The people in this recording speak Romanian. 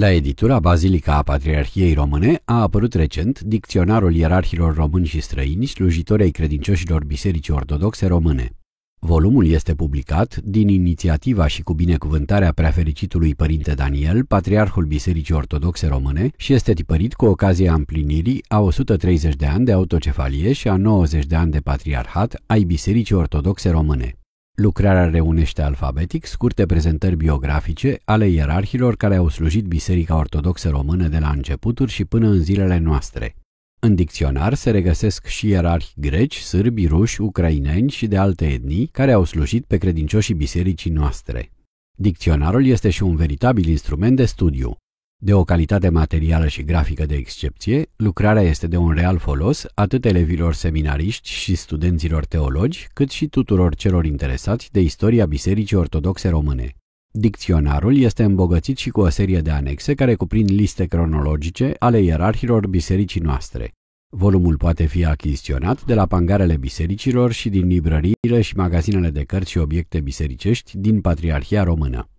La editura Bazilica a Patriarhiei Române a apărut recent Dicționarul Ierarhilor Români și Străini, slujitorii credincioșilor Bisericii Ortodoxe Române. Volumul este publicat din inițiativa și cu binecuvântarea preafericitului Părinte Daniel, Patriarhul Bisericii Ortodoxe Române și este tipărit cu ocazia împlinirii a 130 de ani de autocefalie și a 90 de ani de patriarhat ai Bisericii Ortodoxe Române. Lucrarea reunește alfabetic scurte prezentări biografice ale ierarhilor care au slujit Biserica Ortodoxă Română de la începuturi și până în zilele noastre. În dicționar se regăsesc și ierarhi greci, sârbi, ruși, ucraineni și de alte etnii care au slujit pe credincioșii bisericii noastre. Dicționarul este și un veritabil instrument de studiu. De o calitate materială și grafică de excepție, lucrarea este de un real folos atât elevilor seminariști și studenților teologi, cât și tuturor celor interesați de istoria Bisericii Ortodoxe Române. Dicționarul este îmbogățit și cu o serie de anexe care cuprind liste cronologice ale ierarhilor bisericii noastre. Volumul poate fi achiziționat de la pangarele bisericilor și din librăriile și magazinele de cărți și obiecte bisericești din Patriarhia Română.